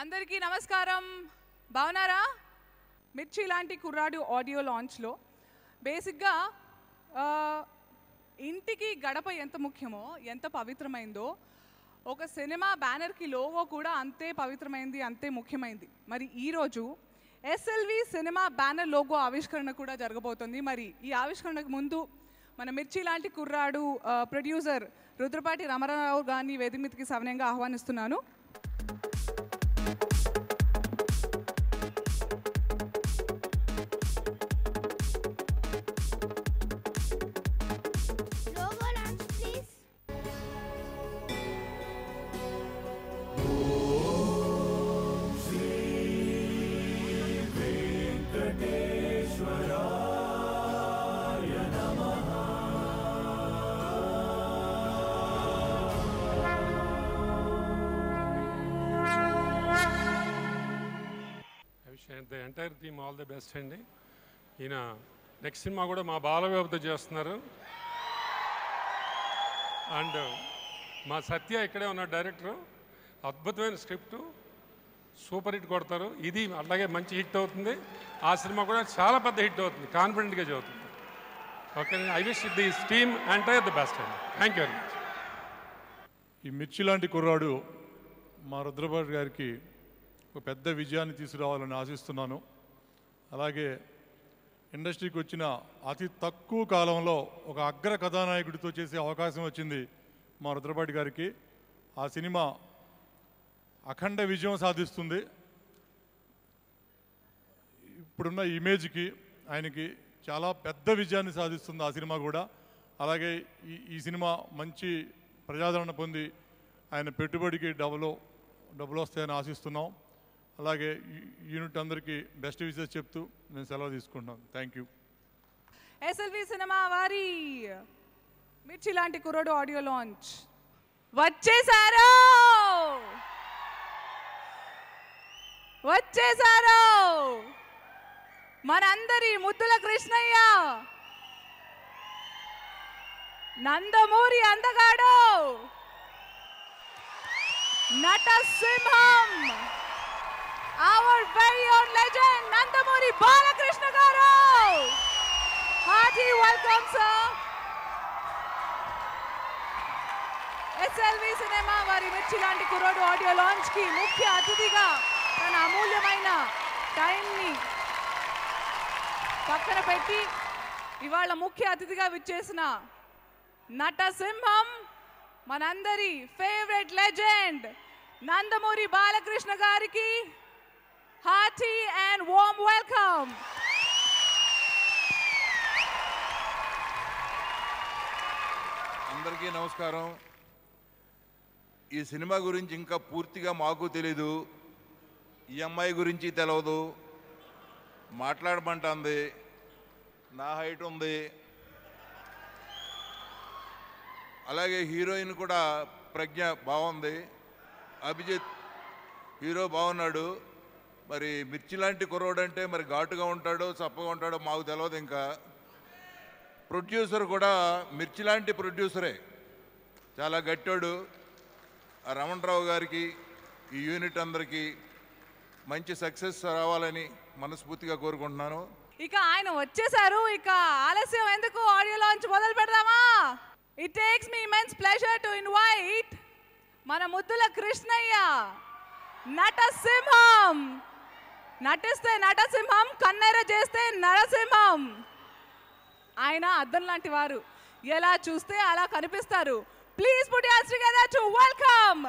అందరికీ నమస్కారం బాగున్నారా మిర్చి లాంటి కుర్రాడు ఆడియో లాంచ్లో బేసిక్గా ఇంటికి గడప ఎంత ముఖ్యమో ఎంత పవిత్రమైందో ఒక సినిమా బ్యానర్కి లోగో కూడా అంతే పవిత్రమైంది అంతే ముఖ్యమైంది మరి ఈరోజు ఎస్ఎల్వి సినిమా బ్యానర్ లోగో ఆవిష్కరణ కూడా జరగబోతుంది మరి ఈ ఆవిష్కరణకు ముందు మన మిర్చి లాంటి కుర్రాడు ప్రొడ్యూసర్ రుద్రపాటి రమరారావు గారిని వేదిమితికి సవనంగా ఆహ్వానిస్తున్నాను entire team all the best అండి ఈయన నెక్స్ట్ సినిమా కూడా మా బాల బాలవ్యవత చేస్తున్నారు అండ్ uh, మా సత్య ఇక్కడే ఉన్న డైరెక్టరు అద్భుతమైన స్క్రిప్టు సూపర్ హిట్ కొడతారు ఇది అలాగే మంచి హిట్ అవుతుంది ఆ సినిమా కూడా చాలా పెద్ద హిట్ అవుతుంది కాన్ఫిడెంట్గా చదువుతుంది okay I wish the team entire the best అండి థ్యాంక్ యూ వెరీ మచ్ ఈ మిర్చి లాంటి కుర్రాడు మా రుద్రబాబు గారికి ఒక పెద్ద విజయాన్ని తీసుకురావాలని ఆశిస్తున్నాను అలాగే ఇండస్ట్రీకి వచ్చిన అతి తక్కువ కాలంలో ఒక అగ్ర కథానాయకుడితో చేసే అవకాశం వచ్చింది మా రుద్రపాటి గారికి ఆ సినిమా అఖండ విజయం సాధిస్తుంది ఇప్పుడున్న ఇమేజ్కి ఆయనకి చాలా పెద్ద విజయాన్ని సాధిస్తుంది ఆ సినిమా కూడా అలాగే ఈ ఈ సినిమా మంచి ప్రజాదరణ పొంది ఆయన పెట్టుబడికి డబ్బులు డబ్బులు వస్తాయని ఆశిస్తున్నాం అలాగే యూనిట్ అందరికీ బెస్ట్ విషెస్ చెప్తూ నేను సెలవు తీసుకుంటున్నాను థ్యాంక్ యూ ఎస్ఎల్వి సినిమా వారి మిర్చి లాంటి కుర్రడు ఆడియో లాంచ్ వచ్చేసారు వచ్చేసారు మనందరి ముద్దుల కృష్ణయ్య నందమూరి అందగాడు నటసింహం our very own legend Nandamuri Balakrishna గారు Hearty welcome, sir. SLV cinema వారి మిర్చి లాంటి కుర్రోడు ఆడియో లాంచ్ కి ముఖ్య అతిథిగా తన అమూల్యమైన టైంని పక్కన పెట్టి ఇవాళ ముఖ్య అతిథిగా విచ్చేసిన నట సింహం మనందరి ఫేవరెట్ లెజెండ్ నందమూరి బాలకృష్ణ గారికి hearty and warm welcome. అందరికీ నమస్కారం ఈ సినిమా గురించి ఇంకా పూర్తిగా మాకు తెలీదు ఈ అమ్మాయి గురించి తెలవదు మాట్లాడమంటుంది నా హైట్ ఉంది అలాగే హీరోయిన్ కూడా ప్రజ్ఞ బాగుంది అభిజిత్ హీరో బాగున్నాడు మరి మిర్చి లాంటి కుర్రోడంటే మరి ఘాటుగా ఉంటాడో చప్పగా ఉంటాడో మాకు తెలియదు ఇంకా ప్రొడ్యూసర్ కూడా మిర్చి లాంటి ప్రొడ్యూసరే చాలా గట్టాడు రమణరావు గారికి ఈ యూనిట్ అందరికీ మంచి సక్సెస్ రావాలని మనస్ఫూర్తిగా కోరుకుంటున్నాను ఇక ఆయన వచ్చేసారు ఇక ఆలస్యం ఎందుకు ఆడియో లాంచ్ మొదలు పెడదామా it takes me immense pleasure to invite మన ముద్దుల కృష్ణయ్య నట సింహం నటిస్తే నటసింహం కన్నెర చేస్తే నరసింహం ఆయన అద్దం లాంటి వారు ఎలా చూస్తే అలా కనిపిస్తారు please put to welcome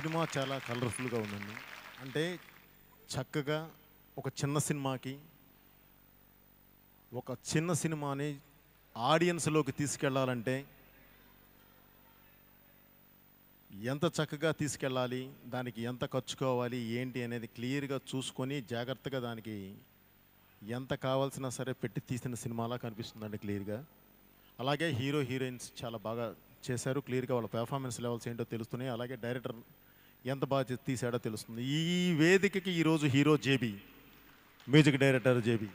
cinema చాలా కలర్ఫుల్గా ఉందండి అంటే చక్కగా ఒక చిన్న సినిమాకి ఒక చిన్న సినిమాని ఆడియన్స్లోకి తీసుకెళ్ళాలంటే ఎంత చక్కగా తీసుకెళ్ళాలి దానికి ఎంత ఖర్చు కావాలి ఏంటి అనేది క్లియర్గా చూసుకొని జాగ్రత్తగా దానికి ఎంత కావాల్సినా సరే పెట్టి తీసిన సినిమాలా కనిపిస్తుందండి క్లియర్గా అలాగే హీరో హీరోయిన్స్ చాలా బాగా చేశారు క్లియర్గా వాళ్ళ పెర్ఫార్మెన్స్ లెవెల్స్ ఏంటో తెలుస్తున్నాయి అలాగే డైరెక్టర్ ఎంత బాగా తీసాడో తెలుస్తుంది ఈ వేదికకి ఈరోజు hero JB music director JB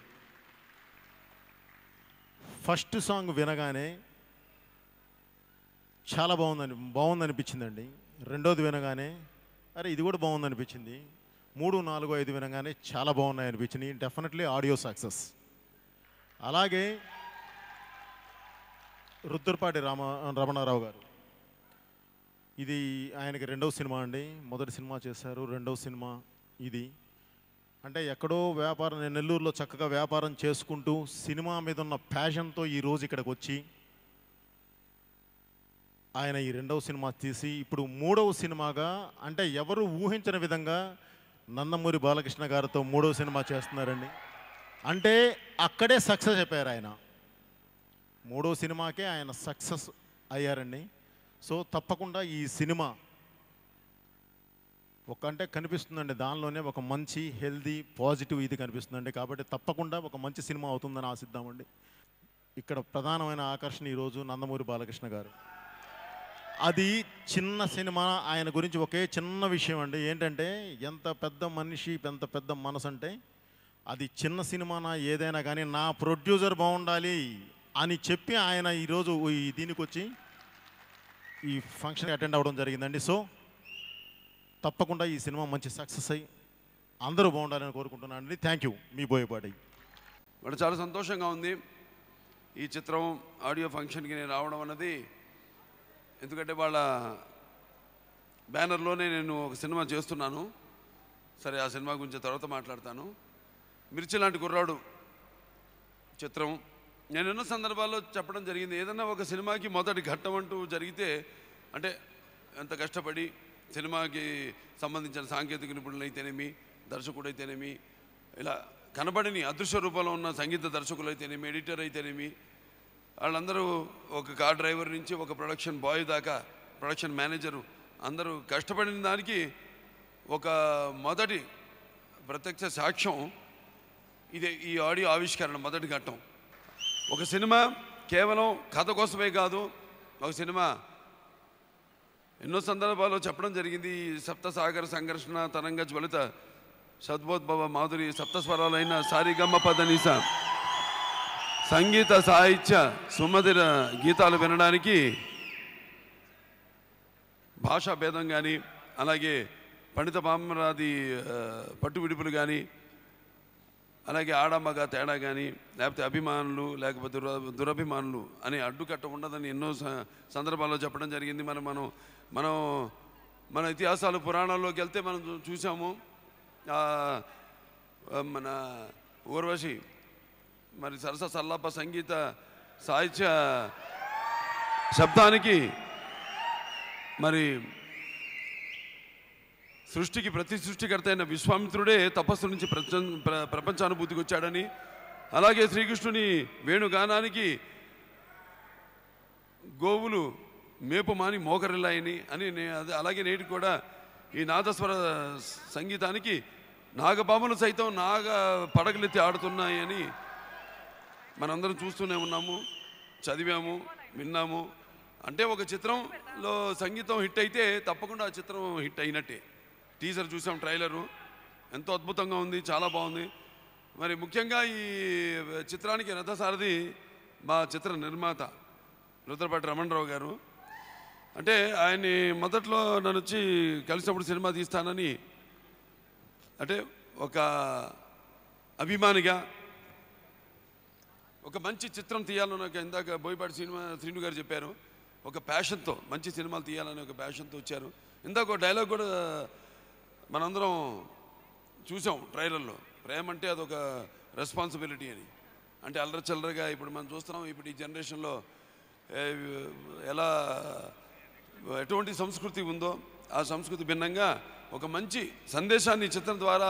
first song వినగానే చాలా బాగుందని బాగుందనిపించిందండి రెండోది వినగానే అరే ఇది కూడా బాగుందనిపించింది మూడు నాలుగు ఐదు వినగానే చాలా బాగున్నాయి అనిపించింది డెఫినెట్లీ ఆడియో సక్సెస్ అలాగే రుద్రపాటి రామ రమణారావు గారు ఇది ఆయనకి రెండవ సినిమా అండి మొదటి సినిమా చేశారు రెండవ సినిమా ఇది అంటే ఎక్కడో వ్యాపారం నెల్లూరులో చక్కగా వ్యాపారం చేసుకుంటూ సినిమా మీద ఉన్న ప్యాషన్తో ఈరోజు ఇక్కడికి వచ్చి ఆయన ఈ రెండవ సినిమా తీసి ఇప్పుడు మూడవ సినిమాగా అంటే ఎవరు ఊహించిన విధంగా నందమూరి బాలకృష్ణ గారితో మూడవ సినిమా చేస్తున్నారండి అంటే అక్కడే సక్సెస్ అయిపోయారు ఆయన మూడో సినిమాకే ఆయన సక్సెస్ అయ్యారండి సో తప్పకుండా ఈ సినిమా ఒక అంటే కనిపిస్తుందండి దానిలోనే ఒక మంచి హెల్దీ పాజిటివ్ ఇది కనిపిస్తుందండి కాబట్టి తప్పకుండా ఒక మంచి సినిమా అవుతుందని ఆశిద్దామండి ఇక్కడ ప్రధానమైన ఆకర్షణ ఈరోజు నందమూరి బాలకృష్ణ గారు అది చిన్న సినిమా ఆయన గురించి ఒకే చిన్న విషయం అండి ఏంటంటే ఎంత పెద్ద మనిషి ఎంత పెద్ద మనసు అంటే అది చిన్న సినిమానా ఏదైనా కానీ నా ప్రొడ్యూసర్ బాగుండాలి అని చెప్పి ఆయన ఈరోజు దీనికి వచ్చి ఈ ఫంక్షన్కి అటెండ్ అవ్వడం జరిగిందండి సో తప్పకుండా ఈ సినిమా మంచి సక్సెస్ అయ్యి అందరూ బాగుండాలని కోరుకుంటున్నాను అండి థ్యాంక్ యూ మీ బోయపాటి మరి చాలా సంతోషంగా ఉంది ఈ చిత్రం ఆడియో ఫంక్షన్కి నేను రావడం అన్నది ఎందుకంటే వాళ్ళ బ్యానర్లోనే నేను ఒక సినిమా చేస్తున్నాను సరే ఆ సినిమా గురించి తర్వాత మాట్లాడతాను మిర్చి లాంటి కుర్రాడు చిత్రం నేను ఎన్నో సందర్భాల్లో చెప్పడం జరిగింది ఏదన్నా ఒక సినిమాకి మొదటి ఘట్టం అంటూ జరిగితే అంటే ఎంత కష్టపడి సినిమాకి సంబంధించిన సాంకేతిక నిపుణులు అయితేనేమి దర్శకుడు అయితేనేమి ఇలా కనబడిని అదృశ్య రూపంలో ఉన్న సంగీత దర్శకులు అయితేనేమి ఎడిటర్ అయితేనేమి వాళ్ళందరూ ఒక కార్ డ్రైవర్ నుంచి ఒక ప్రొడక్షన్ బాయ్ దాకా ప్రొడక్షన్ మేనేజరు అందరూ కష్టపడిన దానికి ఒక మొదటి ప్రత్యక్ష సాక్ష్యం ఇదే ఈ ఆడియో ఆవిష్కరణ మొదటి ఘట్టం ఒక సినిమా కేవలం కథ కోసమే కాదు ఒక సినిమా ఎన్నో సందర్భాల్లో చెప్పడం జరిగింది సప్తసాగర సంఘర్షణ తరంగ జ్వలిత సద్భోద్భవ మాధురి సప్తస్వరాలైన సారీగమ్మ పదనీస సంగీత సాహిత్య సుమధుర గీతాలు వినడానికి భాషా భేదం కానీ అలాగే పండిత పామరాది పట్టు విడుపులు కానీ అలాగే ఆడమ్మగ తేడా కానీ లేకపోతే అభిమానులు లేకపోతే దురభిమానులు అని అడ్డుకట్ట ఉండదని ఎన్నో సందర్భాల్లో చెప్పడం జరిగింది మనం మనం మనం మన ఇతిహాసాలు పురాణాల్లోకి వెళ్తే మనం చూసాము మన ఊర్వశి మరి సరస సల్లాప సంగీత సాహిత్య శబ్దానికి మరి సృష్టికి ప్రతి సృష్టికర్త అయిన విశ్వామిత్రుడే తపస్సు నుంచి ప్రపంచానుభూతికి వచ్చాడని అలాగే శ్రీకృష్ణుని వేణుగానానికి గోవులు మేపు మాని మోకరిల్లాయని అని అలాగే నేటి కూడా ఈ నాదస్వర సంగీతానికి నాగబాబులు సైతం నాగ పడగలెత్తి ఆడుతున్నాయని మనందరం చూస్తూనే ఉన్నాము చదివాము విన్నాము అంటే ఒక చిత్రంలో సంగీతం హిట్ అయితే తప్పకుండా ఆ చిత్రం హిట్ అయినట్టే టీజర్ చూసాం ట్రైలరు ఎంతో అద్భుతంగా ఉంది చాలా బాగుంది మరి ముఖ్యంగా ఈ చిత్రానికి రథసారథి మా చిత్ర నిర్మాత రుద్రపాటి రమణరావు గారు అంటే ఆయన్ని మొదట్లో నన్ను వచ్చి కలిసినప్పుడు సినిమా తీస్తానని అంటే ఒక అభిమానిగా ఒక మంచి చిత్రం తీయాలని నాకు ఇందాక బోయపాటి సినిమా శ్రీను గారు చెప్పారు ఒక ప్యాషన్తో మంచి సినిమాలు తీయాలని ఒక ప్యాషన్తో వచ్చారు ఇందాక డైలాగ్ కూడా మనందరం చూసాం ట్రైలర్లో ప్రేమ అంటే అదొక రెస్పాన్సిబిలిటీ అని అంటే అల్లరి చల్లరగా ఇప్పుడు మనం చూస్తున్నాం ఇప్పుడు ఈ జనరేషన్లో ఎలా ఎటువంటి సంస్కృతి ఉందో ఆ సంస్కృతి భిన్నంగా ఒక మంచి సందేశాన్ని చిత్రం ద్వారా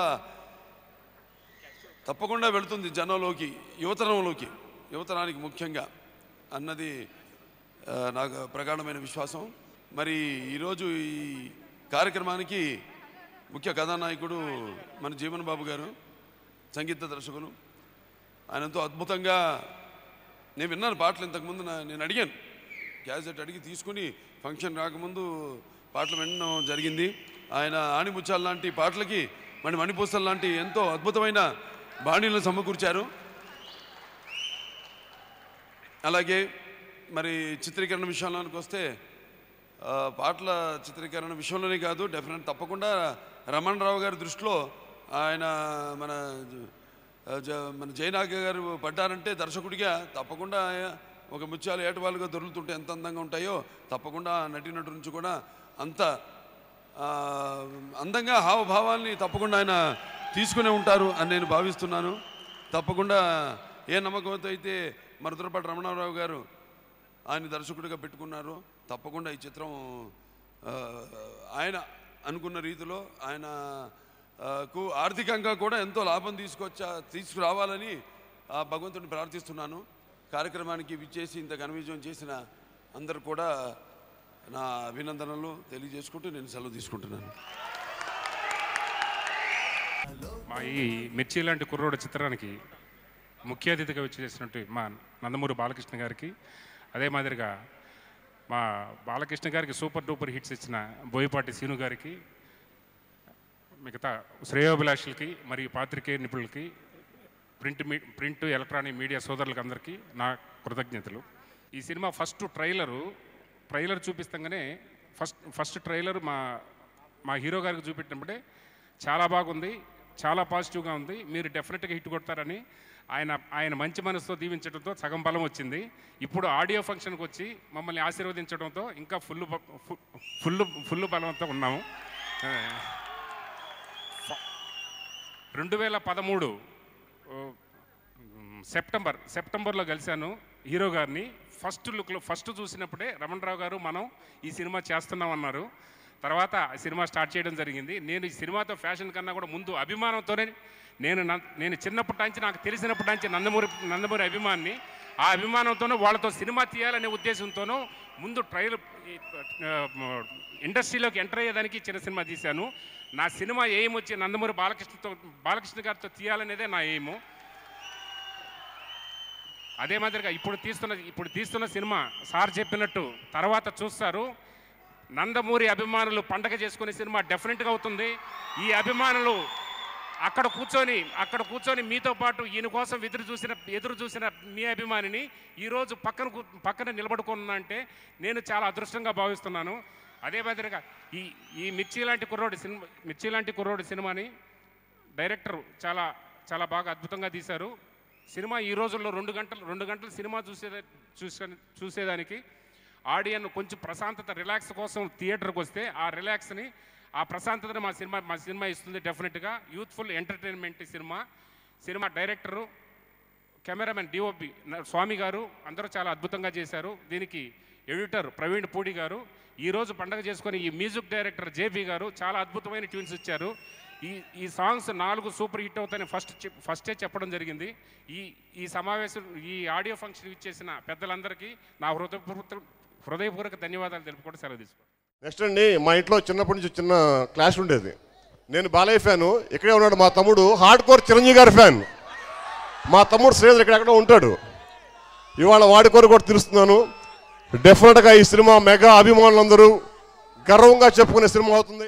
తప్పకుండా వెళుతుంది జనంలోకి యువతరంలోకి యువతరానికి ముఖ్యంగా అన్నది నాకు ప్రగాఢమైన విశ్వాసం మరి ఈరోజు ఈ కార్యక్రమానికి ముఖ్య కథానాయకుడు మన జీవన్ బాబు గారు సంగీత దర్శకులు ఆయన ఎంతో అద్భుతంగా నేను విన్నాను పాటలు ఇంతకుముందు నేను అడిగాను క్యాసెట్ అడిగి తీసుకుని ఫంక్షన్ రాకముందు పాటలు వినడం జరిగింది ఆయన ఆణిముచ్చాల లాంటి పాటలకి మన మణిపూసల లాంటి ఎంతో అద్భుతమైన బాణీలను సమకూర్చారు అలాగే మరి చిత్రీకరణ విషయంలోనికి వస్తే పాటల చిత్రీకరణ విషయంలోనే కాదు డెఫినెట్ తప్పకుండా రమణరావు గారి దృష్టిలో ఆయన మన మన జయనాగ గారు పడ్డారంటే దర్శకుడిగా తప్పకుండా ఒక ముత్యాలు ఏటవాలుగా దొరుకుతుంటే ఎంత అందంగా ఉంటాయో తప్పకుండా నటు నుంచి కూడా అంత అందంగా హావభావాల్ని తప్పకుండా ఆయన తీసుకునే ఉంటారు అని నేను భావిస్తున్నాను తప్పకుండా ఏ నమ్మకంతో అయితే మరుద్రపాటి రమణారావు గారు ఆయన దర్శకుడిగా పెట్టుకున్నారు తప్పకుండా ఈ చిత్రం ఆయన అనుకున్న రీతిలో ఆయన కు ఆర్థికంగా కూడా ఎంతో లాభం తీసుకొచ్చా తీసుకురావాలని ఆ భగవంతుని ప్రార్థిస్తున్నాను కార్యక్రమానికి విచ్చేసి ఇంత ఘనవిజయం చేసిన అందరు కూడా నా అభినందనలు తెలియజేసుకుంటూ నేను సెలవు తీసుకుంటున్నాను మా ఈ మిర్చి లాంటి కుర్రోడ చిత్రానికి ముఖ్య అతిథిగా విచ్చేసినట్టు మా నందమూరి బాలకృష్ణ గారికి అదే మాదిరిగా మా బాలకృష్ణ గారికి సూపర్ డూపర్ హిట్స్ ఇచ్చిన బోయపాటి సీను గారికి మిగతా శ్రేయోభిలాషులకి మరియు పాత్రికేయ నిపుణులకి ప్రింట్ మీ ప్రింట్ ఎలక్ట్రానిక్ మీడియా సోదరులకు అందరికీ నా కృతజ్ఞతలు ఈ సినిమా ఫస్ట్ ట్రైలరు ట్రైలర్ చూపిస్తాగానే ఫస్ట్ ఫస్ట్ ట్రైలర్ మా మా హీరో గారికి చూపెట్టినప్పుడే చాలా బాగుంది చాలా పాజిటివ్గా ఉంది మీరు డెఫినెట్గా హిట్ కొడతారని ఆయన ఆయన మంచి మనసుతో దీవించడంతో సగం బలం వచ్చింది ఇప్పుడు ఆడియో ఫంక్షన్కి వచ్చి మమ్మల్ని ఆశీర్వదించడంతో ఇంకా ఫుల్ ఫుల్ ఫుల్ బలంతో ఉన్నాము రెండు వేల పదమూడు సెప్టెంబర్ సెప్టెంబర్లో కలిశాను హీరో గారిని ఫస్ట్ లుక్లో ఫస్ట్ చూసినప్పుడే రమణరావు గారు మనం ఈ సినిమా చేస్తున్నాం అన్నారు తర్వాత సినిమా స్టార్ట్ చేయడం జరిగింది నేను ఈ సినిమాతో ఫ్యాషన్ కన్నా కూడా ముందు అభిమానంతోనే నేను నేను చిన్నప్పటి నుంచి నాకు తెలిసినప్పటి నుంచి నందమూరి నందమూరి అభిమాని ఆ అభిమానంతోనూ వాళ్ళతో సినిమా తీయాలనే ఉద్దేశంతోనూ ముందు ట్రైల్ ఇండస్ట్రీలోకి ఎంటర్ అయ్యేదానికి చిన్న సినిమా తీశాను నా సినిమా ఏం వచ్చి నందమూరి బాలకృష్ణతో బాలకృష్ణ గారితో తీయాలనేదే నా ఏము అదే మాదిరిగా ఇప్పుడు తీస్తున్న ఇప్పుడు తీస్తున్న సినిమా సార్ చెప్పినట్టు తర్వాత చూస్తారు నందమూరి అభిమానులు పండగ చేసుకునే సినిమా డెఫినెట్గా అవుతుంది ఈ అభిమానులు అక్కడ కూర్చొని అక్కడ కూర్చొని మీతో పాటు ఈయన కోసం ఎదురు చూసిన ఎదురు చూసిన మీ అభిమానిని ఈరోజు పక్కన పక్కన నిలబడుకున్నా అంటే నేను చాలా అదృష్టంగా భావిస్తున్నాను అదే మాదిరిగా ఈ ఈ మిర్చి లాంటి కుర్రోడి సినిమా మిర్చి లాంటి కుర్రోడి సినిమాని డైరెక్టర్ చాలా చాలా బాగా అద్భుతంగా తీశారు సినిమా ఈ రోజుల్లో రెండు గంటలు రెండు గంటలు సినిమా చూసే చూసే చూసేదానికి ఆడియన్ కొంచెం ప్రశాంతత రిలాక్స్ కోసం థియేటర్కి వస్తే ఆ రిలాక్స్ని ఆ ప్రశాంతతను మా సినిమా మా సినిమా ఇస్తుంది డెఫినెట్గా youthful entertainment cinema cinema director cameraman DOP Swami గారు అందరూ చాలా అద్భుతంగా చేశారు దీనికి ఎడిటర్ ప్రవీణ్ పూడి గారు ఈరోజు పండగ చేసుకుని ఈ మ్యూజిక్ డైరెక్టర్ జేపీ గారు చాలా అద్భుతమైన ట్యూన్స్ ఇచ్చారు ఈ ఈ సాంగ్స్ నాలుగు సూపర్ హిట్ అవుతాయని ఫస్ట్ ఫస్టే చెప్పడం జరిగింది ఈ ఈ సమావేశం ఈ ఆడియో ఫంక్షన్ ఇచ్చేసిన పెద్దలందరికీ నా హృదయపూర్వక హృదయపూర్వక ధన్యవాదాలు తెలుపుకోవడం సెలవు తీసుకోండి నెక్స్ట్ అండి మా ఇంట్లో చిన్నప్పటి నుంచి చిన్న క్లాష్ ఉండేది నేను బాలయ్య ఫ్యాను ఇక్కడే ఉన్నాడు మా తమ్ముడు హార్డ్ కోర్ చిరంజీవి గారి ఫ్యాన్ మా తమ్ముడు శ్రేణులు ఇక్కడెక్కడ ఉంటాడు ఇవాళ వాడి కోరు కూడా తెలుస్తున్నాను డెఫినెట్గా ఈ సినిమా మెగా అభిమానులందరూ గర్వంగా చెప్పుకునే సినిమా అవుతుంది